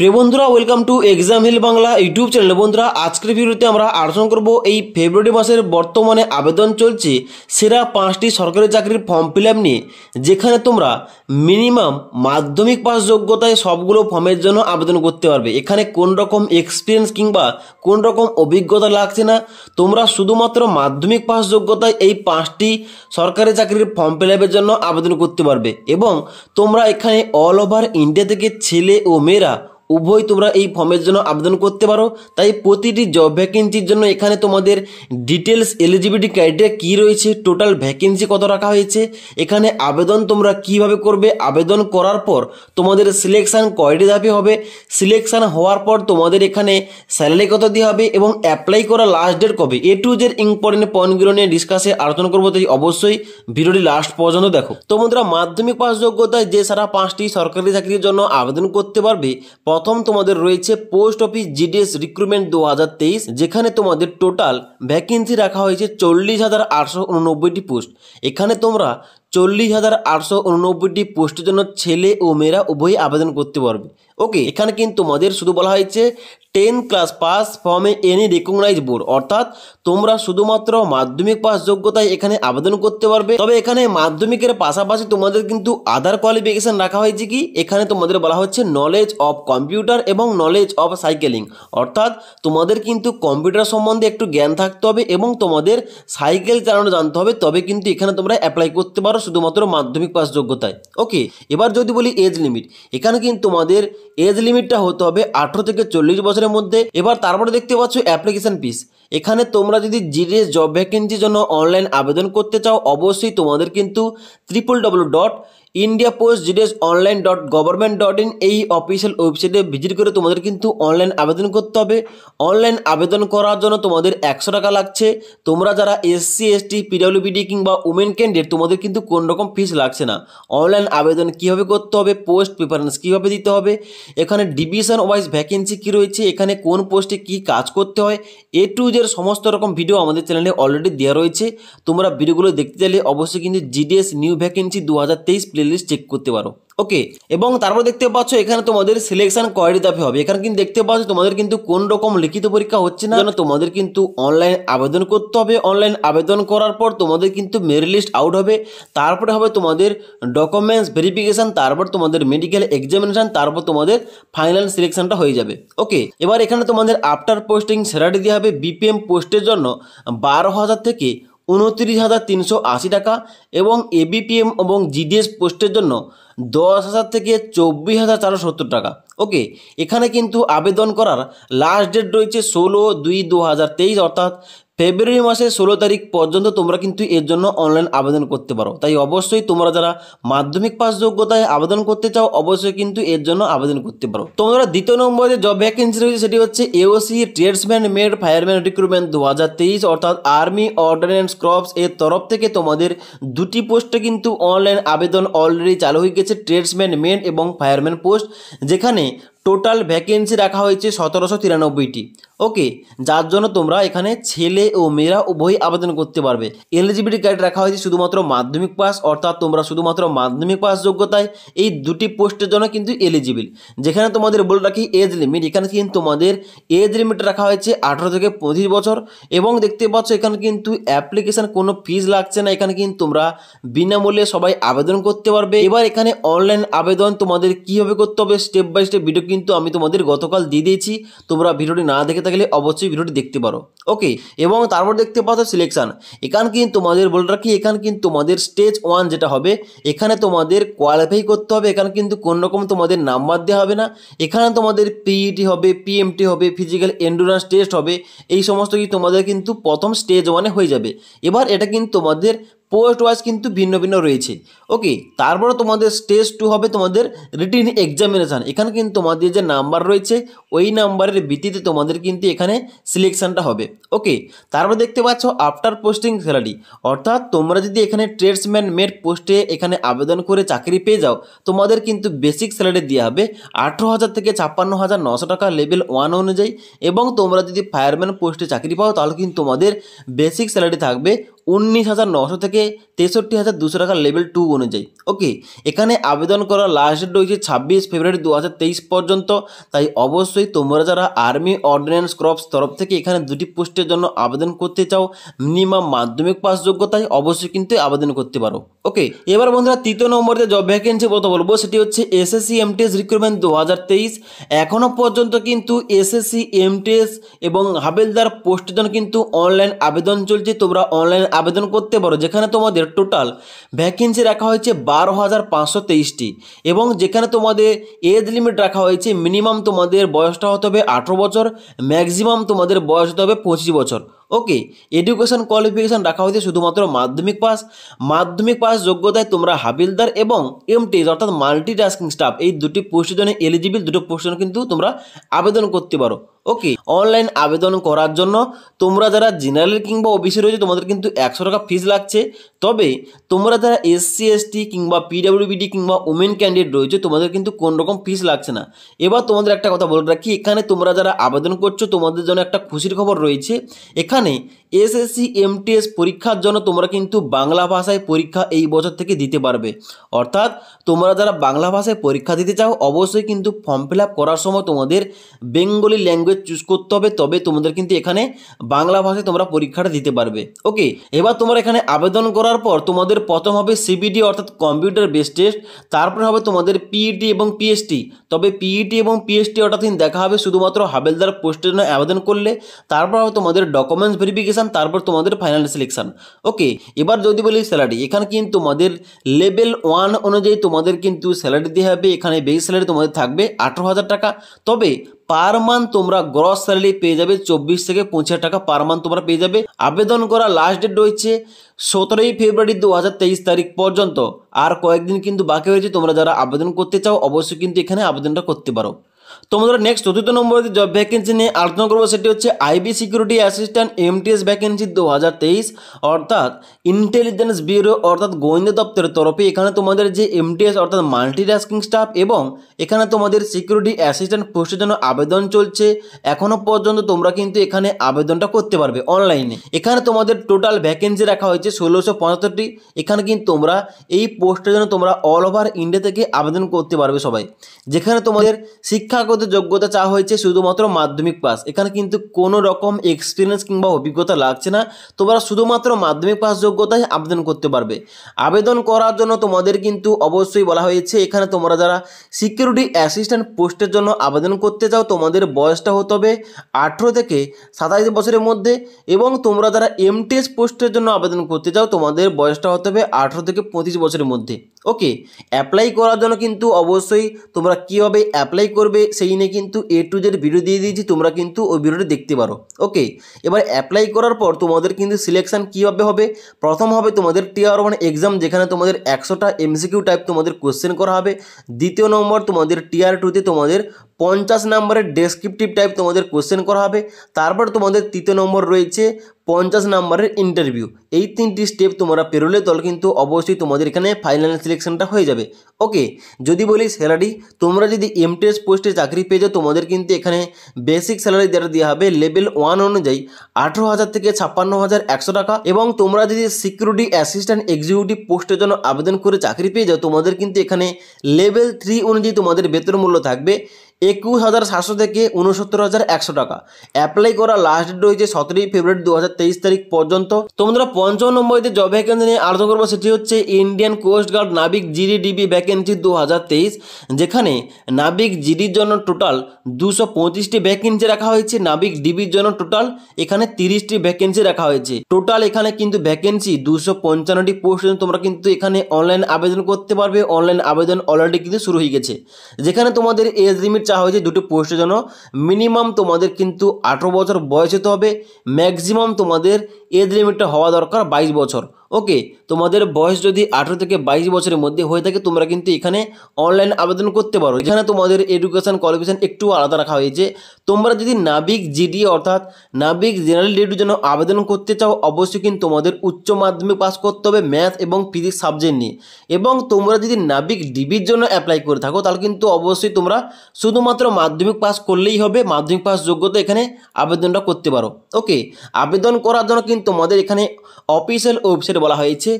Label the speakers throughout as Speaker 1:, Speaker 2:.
Speaker 1: প্রিয় বন্ধুরা welcome to Exam Hill Bangla YouTube channel বন্ধুরা আজকের ভিডিওতে আমরা আলোচনা করব এই ফেব্রুয়ারি মাসের বর্তমানে আবেদন চলছে সেরা পাঁচটি সরকারি চাকরির ফর্ম ফিল নিয়ে যেখানে তোমরা মিনিমাম মাধ্যমিক পাস যোগ্যতায় সবগুলো ফর্মের জন্য আবেদন করতে পারবে এখানে কোন রকম এক্সপিরিয়েন্স কিংবা কোন রকম অভিজ্ঞতা লাগছে না তোমরা শুধুমাত্র মাধ্যমিক পাস যোগ্যতায় এই পাঁচটি সরকারি চাকরির ফর্ম ফিল জন্য আবেদন করতে পারবে এবং তোমরা এখানে অল ওভার ইন্ডিয়া থেকে ছেলে ও মেয়েরা উভয় তোমরা এই ফর্মের জন্য আবেদন করতে পারো তাই প্রতিটি জব ভ্যাকেন্সির জন্য এখানে তোমাদের ডিটেলস এলিজিবিলিটি ক্রাইটেরিয়া কী রয়েছে টোটাল ভ্যাকেন্সি কত রাখা হয়েছে এখানে আবেদন তোমরা কিভাবে করবে আবেদন করার পর তোমাদের সিলেকশান কয়টি ধাপে হবে সিলেকশান হওয়ার পর তোমাদের এখানে স্যালারি কত দিয়ে হবে এবং অ্যাপ্লাই করা লাস্ট ডেট কবে এ টু জের ইম্পর্টেন্ট পয়েন্টগুলো নিয়ে ডিসকাসে আলোচনা করবো তাই অবশ্যই ভিডিওটি লাস্ট পর্যন্ত দেখো তোমাদের মাধ্যমিক পাস যোগ্যতায় যে সারা পাঁচটি সরকারি চাকরির জন্য আবেদন করতে পারবে প্রথম তোমাদের রয়েছে পোস্ট অফিস জিডিএস রিক্রুটমেন্ট দু যেখানে তোমাদের টোটাল ভ্যাকেন্সি রাখা হয়েছে চল্লিশ হাজার আটশো উননব্বইটি পোস্ট এখানে তোমরা চল্লিশ হাজার আটশো উননব্বইটি পোস্টের জন্য ছেলে ও মেয়েরা উভয়ই আবেদন করতে পারবে ওকে এখানে কিন্তু তোমাদের শুধু বলা হয়েছে ten class pass from any recognise board অর্থাৎ তোমরা শুধুমাত্র মাধ্যমিক পাস যোগ্যতায় এখানে আবেদন করতে পারবে তবে এখানে মাধ্যমিকের পাশাপাশি তোমাদের কিন্তু আধার কোয়ালিফিকেশান রাখা হয়েছে কি এখানে তোমাদের বলা হচ্ছে নলেজ অফ কম্পিউটার এবং নলেজ অফ সাইকেলিং অর্থাৎ তোমাদের কিন্তু কম্পিউটার সম্বন্ধে একটু জ্ঞান থাকতে হবে এবং তোমাদের সাইকেল চালানো জানতে হবে তবে কিন্তু এখানে তোমরা অ্যাপ্লাই করতে পারো শুধুমাত্র মাধ্যমিক পাস যোগ্যতায় ওকে এবার যদি বলি এজ লিমিট এখানে কিন্তু তোমাদের এজ লিমিটটা হতে হবে আঠেরো থেকে চল্লিশ বছরের মধ্যে এবার তারপরে দেখতে পাচ্ছ অ্যাপ্লিকেশান পিস এখানে তোমরা যদি জিডিএস জব ভ্যাকেন্সির জন্য অনলাইন আবেদন করতে চাও অবশ্যই তোমাদের কিন্তু triple W dot India post GDS online dot government dot in এই অফিসিয়াল ওয়েবসাইটে ভিজিট করে তোমাদের কিন্তু অনলাইন আবেদন করতে হবে অনলাইন আবেদন করার জন্য তোমাদের একশো টাকা লাগছে তোমরা যারা এসসি এসটি পিডাব্লিউবিডি কিংবা উমেন ক্যান্ডিডেট তোমাদের কিন্তু কোন রকম ফিস লাগছে না অনলাইন আবেদন কীভাবে করতে হবে পোস্ট প্রিফারেন্স কীভাবে দিতে হবে এখানে ডিভিশন ওয়াইজ ভ্যাকেন্সি কী রয়েছে এখানে কোন পোস্টে কি কাজ করতে হয় এ টু জের সমস্ত রকম ভিডিও আমাদের চ্যানেলে অলরেডি দেওয়া রয়েছে তোমরা ভিডিওগুলো দেখতে চাইলে অবশ্যই কিন্তু জিডিএস নিউ ভ্যাকেন্সি দু হাজার তেইশ প্লেলিস্ট চেক করতে পারো ওকে এবং তারপর দেখতে পাচ্ছ এখানে তোমাদের সিলেকশন কয়েরি ধাপে হবে এখানে কিন্তু দেখতে পাচ্ছ তোমাদের কিন্তু কোন রকম লিখিত পরীক্ষা হচ্ছে না কেন তোমাদের কিন্তু অনলাইন আবেদন করতে হবে অনলাইন আবেদন করার পর তোমাদের কিন্তু মেরিট লিস্ট আউট হবে তারপরে হবে তোমাদের ডকুমেন্টস ভেরিফিকেশান তারপর তোমাদের মেডিকেল এক্সামিনেশান তারপর তোমাদের ফাইনাল সিলেকশনটা হয়ে যাবে ওকে এবার এখানে তোমাদের আফটার পোস্টিং স্যালারি দেওয়া হবে বিপিএম পোস্টের জন্য বারো হাজার থেকে উনত্রিশ হাজার তিনশো আশি টাকা এবং এবিপিএম এবং জিডিএস পোস্টের জন্য দশ হাজার থেকে চব্বিশ হাজার চারশো সত্তর টাকা ওকে এখানে কিন্তু আবেদন করার লাস্ট ডেট রয়েছে ষোলো দুই দু হাজার তেইশ অর্থাৎ ফেব্রুয়ারি মাসের ষোলো তারিখ পর্যন্ত তোমরা কিন্তু এর জন্য অনলাইন আবেদন করতে পারো তাই অবশ্যই তোমরা যারা মাধ্যমিক পাস যোগ্যতায় আবেদন করতে চাও অবশ্যই কিন্তু এর জন্য আবেদন করতে পারো তোমরা দ্বিতীয় নম্বরে যে জব ভ্যাকেন্সি রয়েছে সেটি হচ্ছে AOC tradesman mate fireman recruitment দু অর্থাৎ আর্মি অর্ডিন্যান্স ক্রপস এর তরফ থেকে তোমাদের দুটি পোস্টে কিন্তু অনলাইন আবেদন অলরেডি চালু হয়ে গেছে ট্রেডসম্যান মেড এবং ফায়ারম্যান পোস্ট যেখানে টোটাল ভ্যাকেন্সি রাখা হয়েছে সতেরোশো তিরানব্বইটি ওকে যার জন্য তোমরা এখানে ছেলে ও মেয়েরা উভয়ই আবেদন করতে পারবে এলিজিবিলিটি ক্রাইট রাখা হয়েছে শুধুমাত্র মাধ্যমিক পাস অর্থাৎ তোমরা শুধুমাত্র মাধ্যমিক পাস যোগ্যতায় এই দুটি পোস্টের জন্য কিন্তু এলিজিবিল যেখানে তোমাদের বলে রাখি এজ লিমিট এখানে কিন্তু তোমাদের এজ লিমিট রাখা হয়েছে আঠারো থেকে পঁচিশ বছর এবং দেখতে পাচ্ছ এখানে কিন্তু অ্যাপ্লিকেশান কোনো ফিজ লাগছে না এখানে কিন্তু তোমরা বিনামূল্যে সবাই আবেদন করতে পারবে এবার এখানে অনলাইন আবেদন তোমাদের কীভাবে করতে হবে স্টেপ বাই স্টেপ ভিডিও কিন্তু আমি তোমাদের গতকাল দিয়ে দিয়েছি তোমরা ভিডিওটি না দেখে থাকলে অবশ্যই ভিডিওটি দেখতে পারো ওকে এবং তারপর দেখতে পাচ্ছ সিলেকশান এখান কিন্তু তোমাদের বলে রাখি এখান কিন্তু তোমাদের স্টেজ ওয়ান যেটা হবে এখানে তোমাদের কোয়ালিফাই করতে হবে এখানে কিন্তু রকম তোমাদের নাম্বার দেওয়া হবে না এখানে তোমাদের পিইটি e হবে পিএমটি হবে ফিজিক্যাল এন্ডুরান্স টেস্ট হবে এই সমস্ত কি তোমাদের কিন্তু প্রথম স্টেজ ওয়ানে হয়ে যাবে এবার এটা কিন্তু তোমাদের পোস্ট ওয়াইজ কিন্তু ভিন্ন ভিন্ন রয়েছে ওকে তারপরে তোমাদের স্টেজ টু হবে তোমাদের রিটিন এক্সামিনেশান এখানে কিন্তু তোমাদের যে নাম্বার রয়েছে ওই নাম্বারের ভিত্তিতে তোমাদের কিন্তু এখানে সিলেকশানটা হবে ওকে তারপর দেখতে পাচ্ছ আফটার পোস্টিং স্যালারি অর্থাৎ তোমরা যদি এখানে ট্রেডসম্যান মেড পোস্টে এখানে আবেদন করে চাকরি পেয়ে যাও তোমাদের কিন্তু বেসিক স্যালারি দেওয়া হবে আঠেরো হাজার থেকে ছাপ্পান্ন হাজার নশো টাকা লেভেল ওয়ান অনুযায়ী এবং তোমরা যদি ফায়ারম্যান পোস্টে চাকরি পাও তাহলে কিন্তু তোমাদের বেসিক স্যালারি থাকবে উনিশ হাজার নশো থেকে তেষট্টি হাজার দুশো টাকা লেভেল টু অনুযায়ী ওকে এখানে আবেদন করা লাস্ট ডেট রয়েছে ছাব্বিশ ফেব্রুয়ারি দু হাজার তেইশ পর্যন্ত তাই অবশ্যই তোমরা যারা আর্মি অর্ডিন্যান্স ক্রপস তরফ থেকে এখানে দুটি পোস্টে পোস্টের জন্য আবেদন করতে চাও মিনিমাম মাধ্যমিক পাস যোগ্যতায় অবশ্যই কিন্তু আবেদন করতে পারো ওকে এবার বন্ধুরা তৃতীয় নম্বর যে জব ভ্যাকেন্সি কথা বলবো সেটি হচ্ছে এসএসসি এমটিএস রিক্রুটমেন্ট দু হাজার তেইশ এখনও পর্যন্ত কিন্তু এসএসসি এমটিএস এবং হাবিলদার পোস্টের জন্য কিন্তু অনলাইন আবেদন চলছে তোমরা অনলাইন আবেদন করতে পারো যেখানে তোমাদের টোটাল ভ্যাকেন্সি রাখা হয়েছে বারো হাজার পাঁচশো তেইশটি এবং যেখানে তোমাদের এজ লিমিট রাখা হয়েছে মিনিমাম তোমাদের বয়সটা হতে হবে আঠেরো বছর ম্যাক্সিমাম তোমাদের বয়স হতে হবে পঁচিশ বছর ওকে এডুকেশন কোয়ালিফিকেশান রাখা হয়েছে শুধুমাত্র মাধ্যমিক পাস মাধ্যমিক পাস যোগ্যতায় তোমরা হাবিলদার এবং এমটিএস অর্থাৎ মাল্টি টাস্কিং স্টাফ এই দুটি পোস্টের জন্য এলিজিবল দুটো পোস্টের কিন্তু তোমরা আবেদন করতে পারো ওকে অনলাইন আবেদন করার জন্য তোমরা যারা জেনারেল কিংবা ওবিসি রয়েছে তোমাদের কিন্তু একশো টাকা ফিজ লাগছে তবে তোমরা যারা এসসি এসটি কিংবা পিডাব্লিউবিডি কিংবা ওমেন ক্যান্ডিডেট রয়েছে তোমাদের কিন্তু কোন রকম ফিস লাগছে না এবার তোমাদের একটা কথা বলে রাখি এখানে তোমরা যারা আবেদন করছো তোমাদের জন্য একটা খুশির খবর রয়েছে এখানে এখানে এসএসসি এমটিএস পরীক্ষার জন্য তোমরা কিন্তু বাংলা ভাষায় পরীক্ষা এই বছর থেকে দিতে পারবে অর্থাৎ তোমরা যারা বাংলা ভাষায় পরীক্ষা দিতে চাও অবশ্যই কিন্তু ফর্ম ফিল করার সময় তোমাদের বেঙ্গলি ল্যাঙ্গুয়েজ চুজ করতে হবে তবে তোমাদের কিন্তু এখানে বাংলা ভাষায় তোমরা পরীক্ষাটা দিতে পারবে ওকে এবার তোমরা এখানে আবেদন করার পর তোমাদের প্রথম হবে সিবিডি অর্থাৎ কম্পিউটার বেস টেস্ট তারপর হবে তোমাদের পিইটি e এবং পিএসটি তবে পিইটি e এবং পিএসটি অর্থাৎ দেখা হবে শুধুমাত্র হাবেলদার পোস্টের জন্য আবেদন করলে তারপর হবে তোমাদের ডকুমেন্ট পারফরমেন্স ভেরিফিকেশান তারপর তোমাদের ফাইনাল সিলেকশান ওকে এবার যদি বলি স্যালারি এখানে কিন্তু তোমাদের লেভেল ওয়ান অনুযায়ী তোমাদের কিন্তু স্যালারি দেওয়া হবে এখানে বেস স্যালারি তোমাদের থাকবে আঠেরো হাজার টাকা তবে পার মান্থ তোমরা গ্রস স্যালারি পেয়ে যাবে চব্বিশ থেকে পঁচিশ টাকা পার মান্থ তোমরা পেয়ে যাবে আবেদন করা লাস্ট ডেট রয়েছে সতেরোই ফেব্রুয়ারি দু তারিখ পর্যন্ত আর কয়েকদিন কিন্তু বাকি রয়েছে তোমরা যারা আবেদন করতে চাও অবশ্যই কিন্তু এখানে আবেদনটা করতে পারো তোমরা নেক্সট চতুর্থ নম্বর যে জব ভ্যাকেন্সি নিয়ে আলোচনা করবো সেটি হচ্ছে IB security assistant MTS vacancy দু হাজার তেইশ অর্থাৎ ইন্টেলিজেন্স ব্যুরো অর্থাৎ গোয়েন্দা দপ্তরের তরফে এখানে তোমাদের যে এমটিএস অর্থাৎ মাল্টিটাস্কিং স্টাফ এবং এখানে তোমাদের সিকিউরিটি অ্যাসিস্ট্যান্ট পোস্টের জন্য আবেদন চলছে এখনও পর্যন্ত তোমরা কিন্তু এখানে আবেদনটা করতে পারবে অনলাইনে এখানে তোমাদের টোটাল ভ্যাকেন্সি রাখা হয়েছে ষোলোশো পঁচাত্তরটি এখানে কিন্তু তোমরা এই পোস্টের জন্য তোমরা অল ওভার ইন্ডিয়া থেকে আবেদন করতে পারবে সবাই যেখানে তোমাদের শিক্ষা শিক্ষাগত যোগ্যতা চাওয়া হয়েছে শুধুমাত্র মাধ্যমিক পাস এখানে কিন্তু কোনো রকম এক্সপিরিয়েন্স কিংবা অভিজ্ঞতা লাগছে না তোমরা শুধুমাত্র মাধ্যমিক পাস যোগ্যতায় আবেদন করতে পারবে আবেদন করার জন্য তোমাদের কিন্তু অবশ্যই বলা হয়েছে এখানে তোমরা যারা সিকিউরিটি অ্যাসিস্ট্যান্ট পোস্টের জন্য আবেদন করতে চাও তোমাদের বয়সটা হতে হবে আঠেরো থেকে সাতাশ বছরের মধ্যে এবং তোমরা যারা এমটিএস পোস্টের জন্য আবেদন করতে চাও তোমাদের বয়সটা হতে হবে আঠেরো থেকে পঁচিশ বছরের মধ্যে ওকে অ্যাপ্লাই করার জন্য কিন্তু অবশ্যই তোমরা কীভাবে অ্যাপ্লাই করবে সেই নিয়ে কিন্তু এ টু জেড ভিডিও দিয়ে দিয়েছি তোমরা কিন্তু ওই ভিডিওটি দেখতে পারো ওকে এবার অ্যাপ্লাই করার পর তোমাদের কিন্তু সিলেকশান কীভাবে হবে প্রথম হবে তোমাদের টিআর ওয়ান এক্সাম যেখানে তোমাদের একশোটা এমসিকিউ টাইপ তোমাদের কোশ্চেন করা হবে দ্বিতীয় নম্বর তোমাদের টিআর টুতে তোমাদের পঞ্চাশ নম্বরের ডেসক্রিপটিভ টাইপ তোমাদের কোশ্চেন করা হবে তারপর তোমাদের তৃতীয় নম্বর রয়েছে পঞ্চাশ নম্বরের ইন্টারভিউ এই তিনটি স্টেপ তোমরা পেরোলে দল কিন্তু অবশ্যই তোমাদের এখানে ফাইনাল সিলেকশনটা হয়ে যাবে ওকে যদি বলি স্যালারি তোমরা যদি এমটিএস পোস্টে চাকরি পেয়ে যাও তোমাদের কিন্তু এখানে বেসিক স্যালারি যেটা দেওয়া হবে লেভেল ওয়ান অনুযায়ী আঠেরো হাজার থেকে ছাপ্পান্ন হাজার একশো টাকা এবং তোমরা যদি সিকিউরিটি অ্যাসিস্ট্যান্ট এক্সিকিউটিভ পোস্টের জন্য আবেদন করে চাকরি পেয়ে যাও তোমাদের কিন্তু এখানে লেভেল থ্রি অনুযায়ী তোমাদের বেতন মূল্য থাকবে একুশ হাজার সাতশো থেকে উনসত্তর হাজার একশো টাকা অ্যাপ্লাই করা লাস্ট ডেট রয়েছে সতেরোই ফেব্রুয়ারি দু হাজার তেইশ তারিখ পর্যন্ত তোমাদের বন্ধুরা পঞ্চম নম্বরিতে জব ভ্যাকেন্সি নিয়ে আলোচনা করবো সেটি হচ্ছে ইন্ডিয়ান কোস্ট গার্ড নাবিক জিডি ডিবি ভ্যাকেন্সি দু হাজার তেইশ যেখানে নাবিক জিডির জন্য টোটাল দুশো পঁচিশটি ভ্যাকেন্সি রাখা হয়েছে নাবিক ডিবির জন্য টোটাল এখানে তিরিশটি ভ্যাকেন্সি রাখা হয়েছে টোটাল এখানে কিন্তু ভ্যাকেন্সি দুশো পঞ্চান্নটি পোস্ট তোমরা কিন্তু এখানে অনলাইন আবেদন করতে পারবে অনলাইন আবেদন অলরেডি কিন্তু শুরু হয়ে গেছে যেখানে তোমাদের এজ লিমিট চাওয়া হয়েছে দুটো পোস্টের জন্য মিনিমাম তোমাদের কিন্তু আঠেরো বছর বয়স হতে হবে ম্যাক্সিমাম তোমাদের এজ লিমিটটা হওয়া দরকার বাইশ বছর ওকে তোমাদের বয়স যদি আঠেরো থেকে বাইশ বছরের মধ্যে হয়ে থাকে তোমরা কিন্তু এখানে অনলাইন আবেদন করতে পারো এখানে তোমাদের এডুকেশন কোয়ালিফিকেশন একটু আলাদা রাখা হয়েছে তোমরা যদি নাবিক জিডি অর্থাৎ নাবিক জেনারেল ডিডির জন্য আবেদন করতে চাও অবশ্যই কিন্তু তোমাদের উচ্চ মাধ্যমিক পাস করতে হবে ম্যাথ এবং ফিজিক্স সাবজেক্ট নিয়ে এবং তোমরা যদি নাবিক ডিবির জন্য অ্যাপ্লাই করে থাকো তাহলে কিন্তু অবশ্যই তোমরা শুধুমাত্র মাধ্যমিক পাস করলেই হবে মাধ্যমিক পাস যোগ্যতা এখানে আবেদনটা করতে পারো ওকে আবেদন করার জন্য কিন্তু তোমাদের এখানে অফিসিয়াল ওয়েবসাইট এখানে বলা হয়েছে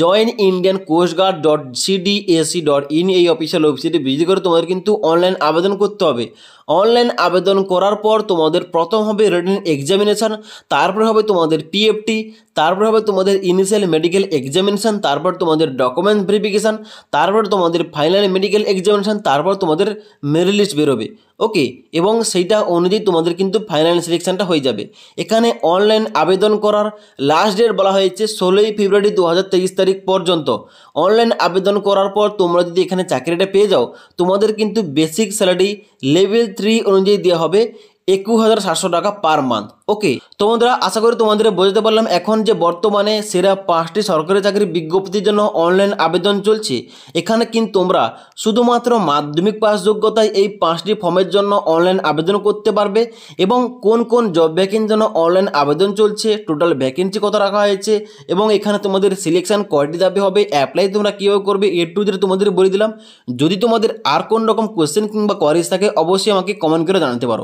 Speaker 1: join Indian coastguard dot CDAC dot in এই অফিসিয়াল ওয়েবসাইটে ভিজিট করে তোমাদের কিন্তু অনলাইন আবেদন করতে হবে অনলাইন আবেদন করার পর তোমাদের প্রথম হবে রিটার্ন এক্সামিনেশান তারপরে হবে তোমাদের পিএফটি তারপর হবে তোমাদের ইনিশিয়াল মেডিকেল এক্সামিনেশান তারপর তোমাদের ডকুমেন্ট ভেরিফিকেশান তারপর তোমাদের ফাইনাল মেডিকেল এক্সামিনেশান তারপর তোমাদের মেরিট লিস্ট বেরোবে ওকে এবং সেইটা অনুযায়ী তোমাদের কিন্তু ফাইনাল সিলেকশানটা হয়ে যাবে এখানে অনলাইন আবেদন করার লাস্ট ডেট বলা হয়েছে ষোলোই ফেব্রুয়ারি দু তারিখ পর্যন্ত অনলাইন আবেদন করার পর তোমরা যদি এখানে চাকরিটা পেয়ে যাও তোমাদের কিন্তু বেসিক স্যালারি লেভেল থ্রি অনুযায়ী দেওয়া হবে একুশ হাজার সাতশো টাকা পার মান্থ ওকে তোমাদের আশা করি তোমাদের বোঝাতে পারলাম এখন যে বর্তমানে সেরা পাঁচটি সরকারি চাকরির বিজ্ঞপ্তির জন্য অনলাইন আবেদন চলছে এখানে কিন্তু তোমরা শুধুমাত্র মাধ্যমিক পাস যোগ্যতায় এই পাঁচটি ফর্মের জন্য অনলাইন আবেদন করতে পারবে এবং কোন কোন জব ভ্যাকেন্সির জন্য অনলাইন আবেদন চলছে টোটাল ভ্যাকেন্সি কত রাখা হয়েছে এবং এখানে তোমাদের সিলেকশন কয়টি যাবে হবে অ্যাপ্লাই তোমরা কীভাবে করবে এ টু জেড তোমাদের বলে দিলাম যদি তোমাদের আর কোন রকম কোয়েশ্চেন কিংবা কোয়ারিজ থাকে অবশ্যই আমাকে কমেন্ট করে জানাতে পারো